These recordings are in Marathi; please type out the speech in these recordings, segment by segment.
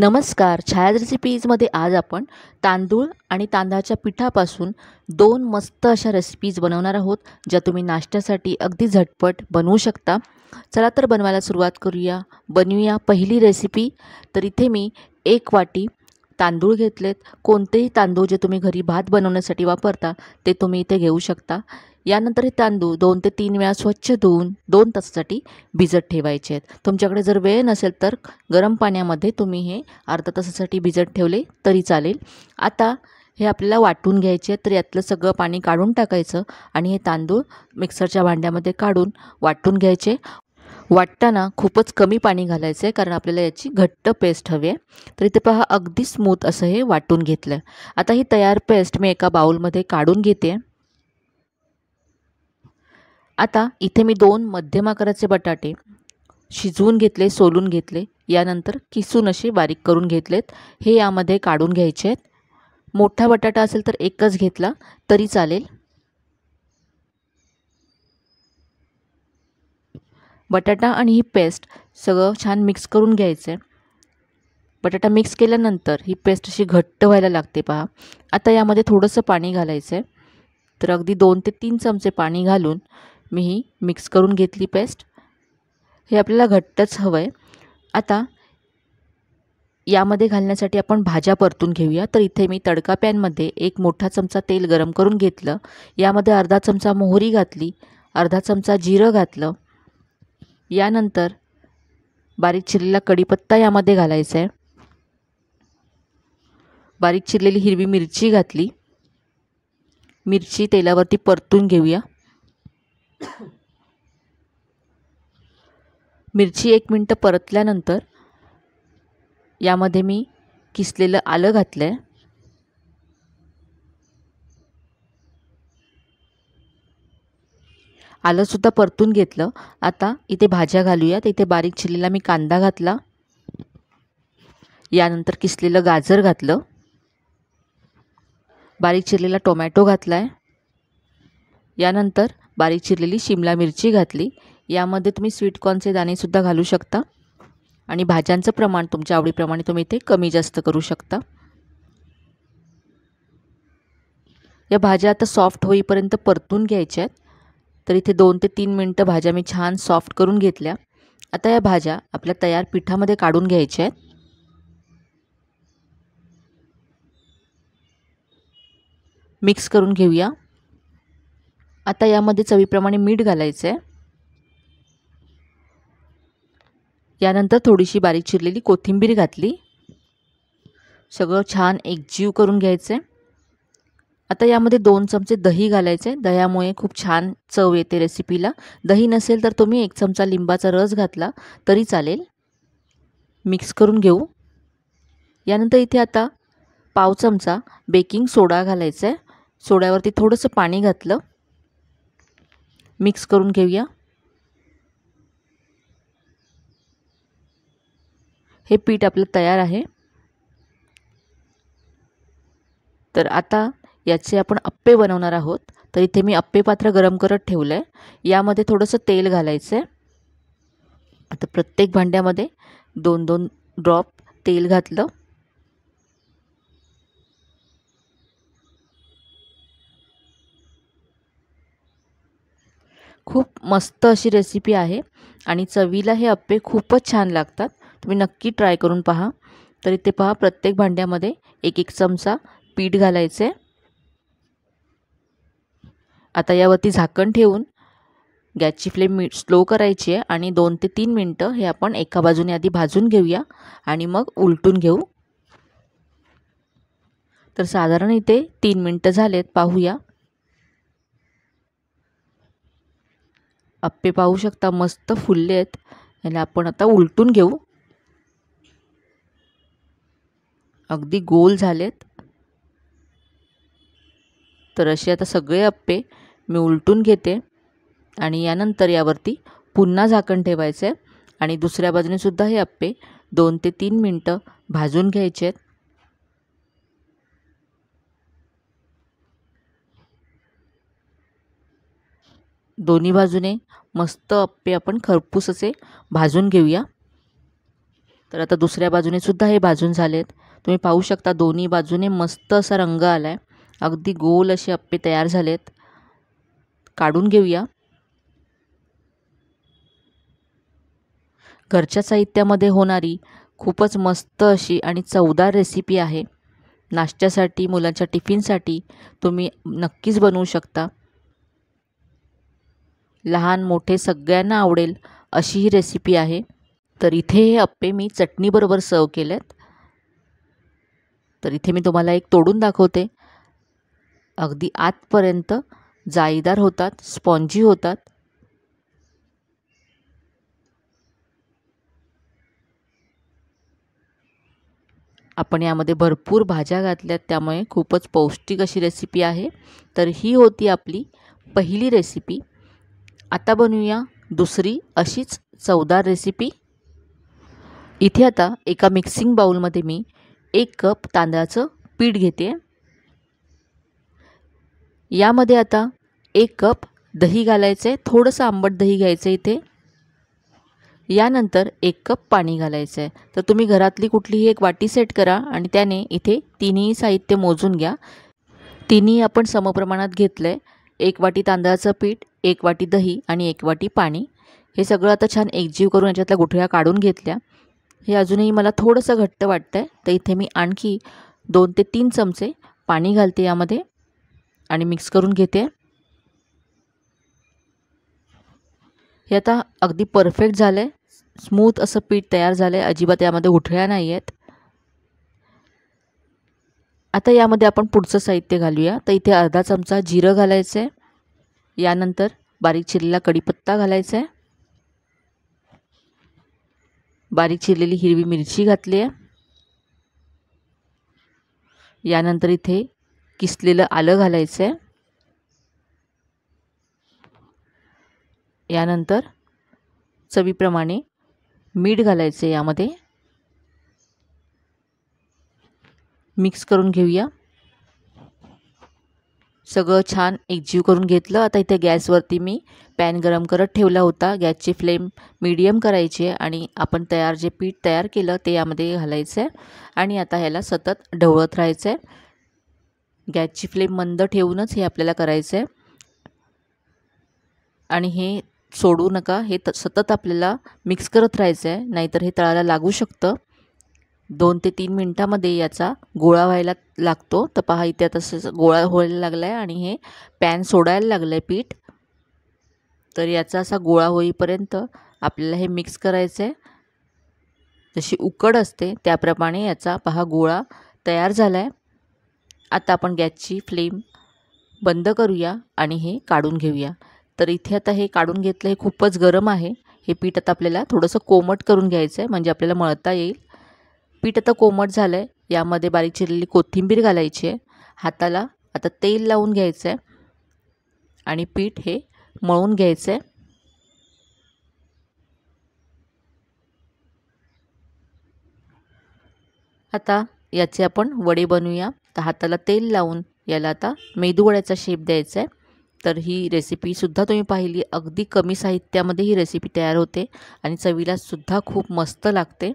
नमस्कार रेसिपीज रेसिपीजमध्ये आज आपण तांदूळ आणि तांदळाच्या पिठापासून दोन मस्त अशा रेसिपीज बनवणार आहोत ज्या तुम्ही नाश्त्यासाठी अगदी झटपट बनवू शकता चला तर बनवायला सुरुवात करूया बनवूया पहिली रेसिपी तर इथे मी एक वाटी तांदूळ घेतलेत कोणतेही तांदूळ जे तुम्ही घरी भात बनवण्यासाठी वापरता ते तुम्ही इथे घेऊ शकता यानंतर हे तांदूळ दोन ते तीन वेळा स्वच्छ धुवून दोन तासासाठी भिजत ठेवायचे आहेत तुमच्याकडे जर वेळ नसेल तर गरम पाण्यामध्ये तुम्ही हे अर्धा तासासाठी भिजत ठेवले तरी चालेल आता हे आपल्याला वाटून घ्यायचे तर यातलं सगळं पाणी काढून टाकायचं आणि हे तांदूळ मिक्सरच्या भांड्यामध्ये काढून वाटून घ्यायचे वाटताना खूपच कमी पाणी घालायचं आहे कारण आपल्याला याची घट्ट पेस्ट हवी आहे तर इथे पहा अगदी स्मूथ असं हे वाटून घेतलं आहे आता ही तयार पेस्ट मी एका बाऊलमध्ये काढून घेते आता इथे मी दोन मध्यम आकाराचे बटाटे शिजवून घेतले सोलून घेतले यानंतर किसून असे बारीक करून घेतलेत हे यामध्ये काढून घ्यायचे आहेत मोठा बटाटा असेल तर एकच घेतला तरी चालेल बटाटा आणि ही पेस्ट सगळं छान मिक्स करून घ्यायचं आहे बटाटा मिक्स केल्यानंतर ही पेस्ट अशी घट्ट व्हायला लागते पहा आता यामध्ये थोडंसं पाणी घालायचं आहे तर अगदी दोन ते तीन चमचे पाणी घालून मी ही मिक्स करून घेतली पेस्ट हे आपल्याला घट्टच हवं आहे आता यामध्ये घालण्यासाठी आपण भाज्या परतून घेऊया तर इथे मी तडका पॅनमध्ये एक मोठा चमचा तेल गरम करून घेतलं यामध्ये अर्धा चमचा मोहरी घातली अर्धा चमचा जिरं घातलं यानंतर बारीक चिरलेला कढीपत्ता यामध्ये घालायचा आहे बारीक चिरलेली हिरवी मिरची घातली मिरची तेलावरती परतून घेऊया मिरची एक मिनटं परतल्यानंतर यामध्ये मी किसलेलं आलं घातलं आहे आलंसुद्धा परतून घेतलं आता इथे भाज्या घालूयात इथे बारीक चिरलेला मी कांदा घातला यानंतर किसलेलं गाजर घातलं बारीक चिरलेला टोमॅटो घातला आहे यानंतर बारीक चिरलेली शिमला मिरची घातली यामध्ये तुम्ही स्वीटकॉर्नचे दाणेसुद्धा घालू शकता आणि भाज्यांचं प्रमाण तुमच्या आवडीप्रमाणे तुम्ही ते कमी जास्त करू शकता या भाज्या आता सॉफ्ट होईपर्यंत परतून घ्यायच्या आहेत तर इथे दोन ते तीन मिनटं भाज्या मी छान सॉफ्ट करून घेतल्या आता या भाज्या आपल्या तयार पिठामध्ये काढून घ्यायच्या आहेत मिक्स करून घेऊया आता यामध्ये चवीप्रमाणे मीठ घालायचं आहे यानंतर थोडीशी बारीक चिरलेली कोथिंबीर घातली सगळं छान एकजीव करून घ्यायचं आहे आता यामध्ये दोन चमचे दही घालायचे दह्यामुळे खूप छान चव येते रेसिपीला दही नसेल तर तुम्ही एक चमचा लिंबाचा रस घातला तरी चालेल मिक्स करून घेऊ यानंतर इथे आता पाव चमचा बेकिंग सोडा घालायचा आहे सोड्यावरती थोडंसं पाणी घातलं मिक्स करून घेऊया हे पीठ आपलं तयार आहे तर आता याचे आपण अप्पे बनवणार आहोत तर इथे मी अप्पे पात्र गरम करत ठेवलं आहे यामध्ये थोडंसं तेल घालायचं आहे आता प्रत्येक भांड्यामध्ये दोन दोन ड्रॉप तेल घातलं खूप मस्त अशी रेसिपी आहे आणि चवीला हे अप्पे खूपच छान लागतात तुम्ही नक्की ट्राय करून पहा तर इथे पहा प्रत्येक भांड्यामध्ये एक एक चमचा पीठ घालायचं आहे आता यावरती झाकण ठेवून गॅसची फ्लेम मी स्लो करायची आहे आणि दोन ते तीन मिनटं हे आपण एका बाजूने आधी भाजून घेऊया आणि मग उलटून घेऊ तर साधारण इथे तीन मिनटं झालेत पाहूया अप्पे पाहू शकता मस्त फुलले आहेत याला आपण आता उलटून घेऊ अगदी गोल झालेत तर असे आता सगळे अप्पे मी उलटून घेते आणि यानंतर यावरती पुन्हा झाकण ठेवायचं आहे आणि दुसऱ्या बाजूनेसुद्धा हे आप्पे दोन ते तीन मिनटं भाजून घ्यायचे आहेत दोन्ही बाजूने मस्त अप्पे आपण खरपूस असे भाजून घेऊया तर आता दुसऱ्या बाजूने सुद्धा हे भाजून झालेत तुम्ही पाहू शकता दोन्ही बाजूने मस्त असा रंग आला आहे अगदी गोल असे अप्पे तयार झालेत काढून घेऊया घरच्या साहित्यामध्ये होणारी खूपच मस्त अशी आणि चवदार रेसिपी आहे नाश्त्यासाठी मुलांच्या टिफिनसाठी तुम्ही नक्कीच बनवू शकता लहान मोठे सगळ्यांना आवडेल अशी ही रेसिपी आहे तर इथे हे अप्पे मी चटणीबरोबर सर्व केलेत तर इथे मी तुम्हाला एक तोडून दाखवते अगदी आतपर्यंत जाळीदार होतात स्पॉन्जी होतात आपण यामध्ये भरपूर भाज्या घातल्यात त्यामुळे खूपच पौष्टिक अशी रेसिपी आहे तर ही होती आपली पहिली रेसिपी आता बनवूया दुसरी अशीच चवदार रेसिपी इथे आता एका मिक्सिंग बाऊलमध्ये मी एक कप तांदळाचं पीठ घेते यामध्ये आता एक कप दही घालायचं आहे थोडंसं आंबट दही घ्यायचं इथे यानंतर एक कप पाणी घालायचं आहे तर तुम्ही घरातली कुठलीही एक वाटी सेट करा आणि त्याने इथे तिन्ही साहित्य मोजून घ्या तिन्ही आपण समप्रमाणात घेतलं आहे एक वाटी तांदळाचं पीठ एक वाटी दही आणि एक वाटी पाणी हे सगळं आता छान एकजीव करून याच्यातल्या गुठळ्या काढून घेतल्या हे अजूनही मला थोडंसं घट्ट वाटतं आहे तर इथे मी आणखी दोन ते तीन चमचे पाणी घालते यामध्ये आणि मिक्स करून घेते हे आता अगदी परफेक्ट झालं आहे स्मूथ असं पीठ तयार झालं आहे अजिबात यामध्ये उठळ्या नाही आहेत आता यामध्ये आपण पुढचं साहित्य घालूया तर इथे अर्धा चमचा जिरं घालायचं आहे यानंतर बारीक चिरलेला कढीपत्ता घालायचा आहे बारीक चिरलेली हिरवी मिरची घातली आहे यानंतर इथे किसलेलं आलं घालायचं आहे यानंतर चवीप्रमाणे मीठ घालायचं यामध्ये मिक्स करून घेऊया सगळं छान एकजीव करून घेतलं आता इथे गॅसवरती मी पॅन गरम करत ठेवला होता गॅसची फ्लेम मीडियम करायची आहे आणि आपण तयार जे पीठ तयार केलं ते यामध्ये घालायचं आहे आणि आता ह्याला सतत ढवळत राहायचं आहे गॅसची फ्लेम मंद ठेवूनच हे आपल्याला करायचं आहे आणि हे सोडू नका हे त सतत आपल्याला मिक्स करत राहायचं आहे नाहीतर हे तळाला लागू शकतं दोन ते तीन मिनटामध्ये याचा गोळा व्हायला लागतो तर पहा इथे आता गोळा व्हायला लागला आहे आणि हे पॅन सोडायला लागलं आहे पीठ तर याचा असा गोळा होईपर्यंत आपल्याला हे मिक्स करायचं आहे जशी उकड असते त्याप्रमाणे याचा पहा गोळा तयार झाला आहे आता आपण गॅसची फ्लेम बंद करूया आणि हे काढून घेऊया तर इथे आता हे काढून घेतलं हे खूपच गरम आहे हे पीठ आता आपल्याला थोडंसं कोमट करून घ्यायचं आहे म्हणजे आपल्याला मळता येईल पीठ आता कोमट झालं आहे यामध्ये बारीक चिरलेली कोथिंबीर घालायची आहे हाताला आता तेल लावून घ्यायचं आहे आणि पीठ हे मळून घ्यायचं आहे आता याचे आपण वडे बनवूया तर हाताला तेल लावून याला आता मेदूवड्याचा शेप द्यायचा आहे तर ही रेसिपीसुद्धा तुम्ही पाहिली अगदी कमी साहित्यामध्ये ही रेसिपी तयार होते आणि चवीलासुद्धा खूप मस्त लागते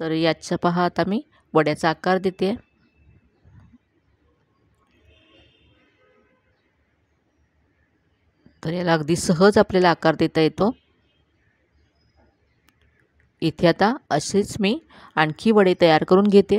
तर याच्या पहा आता मी वड्याचा आकार देते तर याला अगदी सहज आपल्याला आकार देता येतो इथे आता असेच मी आणखी वडे तयार करून घेते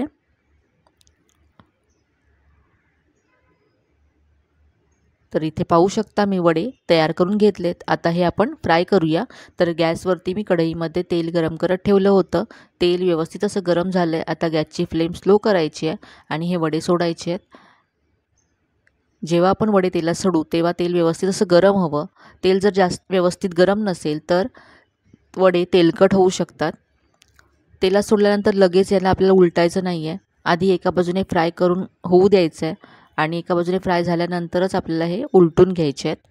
तर इथे पाहू शकता मी वडे तयार करून घेतलेत आता हे आपण फ्राय करूया तर गॅसवरती मी कढईमध्ये तेल गरम करत ठेवलं होतं तेल व्यवस्थित असं गरम झालं आहे आता गॅसची फ्लेम स्लो करायची आहे आणि हे वडे सोडायचे आहेत जेव्हा आपण वडे तेलात सोडू तेव्हा तेल व्यवस्थित असं गरम हवं तेल जर जास्त व्यवस्थित गरम नसेल तर वडे तेलकट होऊ शकतात तेलात सोडल्यानंतर लगेच याला आपल्याला उलटायचं नाही आहे आधी एका बाजूने फ्राय करून होऊ द्यायचं आहे आणि एका बाजूने फ्राय झाल्यानंतरच आपल्याला हे उलटून घ्यायचे आहेत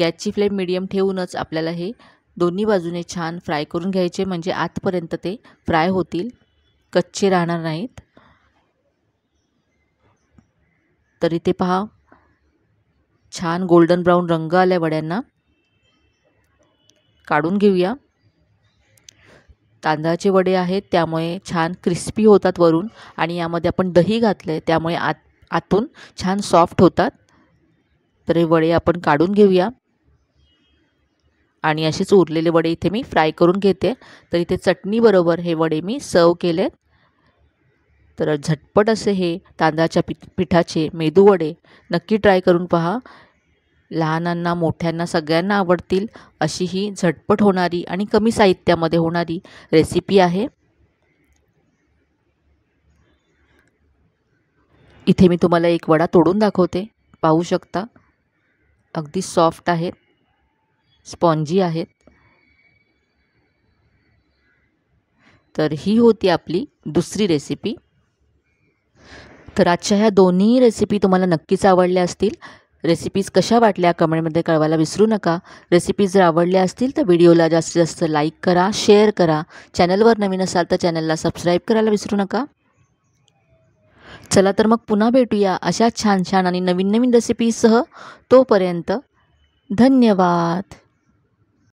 गॅसची फ्लेम मिडियम ठेवूनच आपल्याला हे दोन्ही बाजूने छान फ्राय करून घ्यायचे म्हणजे आतपर्यंत ते फ्राय होतील कच्चे राहणार नाहीत तर इथे पहा छान गोल्डन ब्राऊन रंग आल्या वड्यांना काढून घेऊया तांदळाचे वडे आहेत त्यामुळे छान क्रिस्पी होतात वरून आणि यामध्ये आपण दही घातलं आहे त्यामुळे आत आतून छान सॉफ्ट होतात तर हे वडे आपण काढून घेऊया आणि असेच उरलेले वडे इथे मी फ्राय करून घेते तर इथे चटणीबरोबर हे वडे मी सर्व केले तर झटपट असे हे तांदळाच्या पि पिठाचे मेदू वडे नक्की ट्राय करून पहा लहानांना मोठ्यांना सगळ्यांना आवडतील अशी ही झटपट होणारी आणि कमी साहित्यामध्ये होणारी रेसिपी आहे इथे मी तुम्हाला एक वडा तोडून दाखवते पाहू शकता अगदी सॉफ्ट आहेत स्पॉन्जी आहेत तर ही होती आपली दुसरी रेसिपी तर आजच्या ह्या दोन्ही रेसिपी तुम्हाला नक्कीच आवडल्या असतील रेसिपीज कशा वाटल्या कमेंटमध्ये कळवायला विसरू नका रेसिपीज जर आवडल्या असतील तर व्हिडिओला जास्तीत जास्त लाईक करा शेअर करा चॅनलवर नवीन असाल तर चॅनलला सबस्क्राईब करायला विसरू नका चला तर मग पुन्हा भेटूया अशा छान छान आणि नवीन नवीन रेसिपीजसह तोपर्यंत धन्यवाद